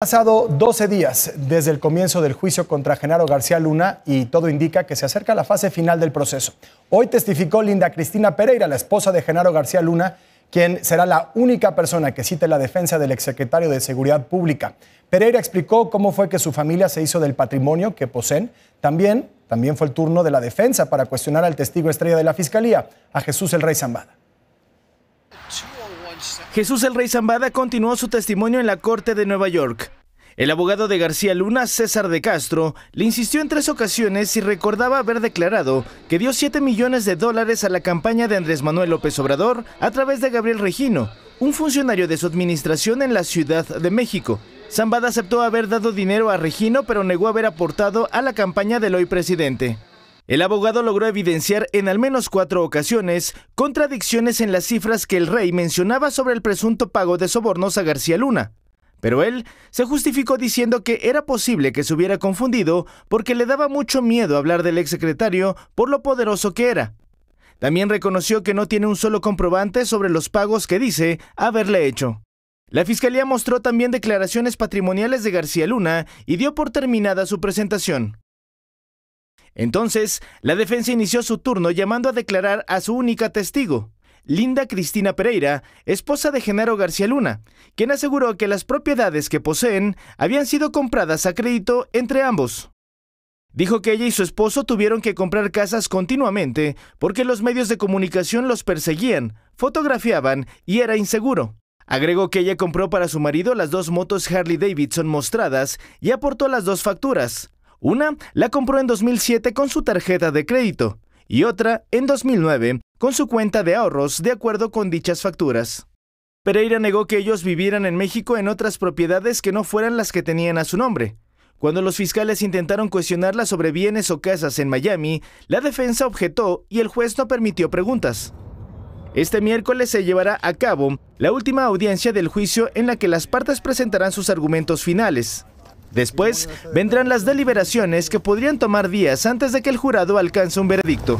pasado 12 días desde el comienzo del juicio contra Genaro García Luna y todo indica que se acerca la fase final del proceso. Hoy testificó Linda Cristina Pereira, la esposa de Genaro García Luna, quien será la única persona que cite la defensa del exsecretario de Seguridad Pública. Pereira explicó cómo fue que su familia se hizo del patrimonio que poseen. También, también fue el turno de la defensa para cuestionar al testigo estrella de la Fiscalía, a Jesús el Rey Zambada. Jesús el Rey Zambada continuó su testimonio en la Corte de Nueva York. El abogado de García Luna, César de Castro, le insistió en tres ocasiones y recordaba haber declarado que dio 7 millones de dólares a la campaña de Andrés Manuel López Obrador a través de Gabriel Regino, un funcionario de su administración en la Ciudad de México. Zambada aceptó haber dado dinero a Regino, pero negó haber aportado a la campaña del hoy presidente. El abogado logró evidenciar en al menos cuatro ocasiones contradicciones en las cifras que el rey mencionaba sobre el presunto pago de sobornos a García Luna. Pero él se justificó diciendo que era posible que se hubiera confundido porque le daba mucho miedo hablar del exsecretario por lo poderoso que era. También reconoció que no tiene un solo comprobante sobre los pagos que dice haberle hecho. La fiscalía mostró también declaraciones patrimoniales de García Luna y dio por terminada su presentación. Entonces, la defensa inició su turno llamando a declarar a su única testigo, Linda Cristina Pereira, esposa de Genaro García Luna, quien aseguró que las propiedades que poseen habían sido compradas a crédito entre ambos. Dijo que ella y su esposo tuvieron que comprar casas continuamente porque los medios de comunicación los perseguían, fotografiaban y era inseguro. Agregó que ella compró para su marido las dos motos Harley Davidson mostradas y aportó las dos facturas, una la compró en 2007 con su tarjeta de crédito y otra en 2009 con su cuenta de ahorros de acuerdo con dichas facturas. Pereira negó que ellos vivieran en México en otras propiedades que no fueran las que tenían a su nombre. Cuando los fiscales intentaron cuestionarla sobre bienes o casas en Miami, la defensa objetó y el juez no permitió preguntas. Este miércoles se llevará a cabo la última audiencia del juicio en la que las partes presentarán sus argumentos finales. Después vendrán las deliberaciones que podrían tomar días antes de que el jurado alcance un veredicto.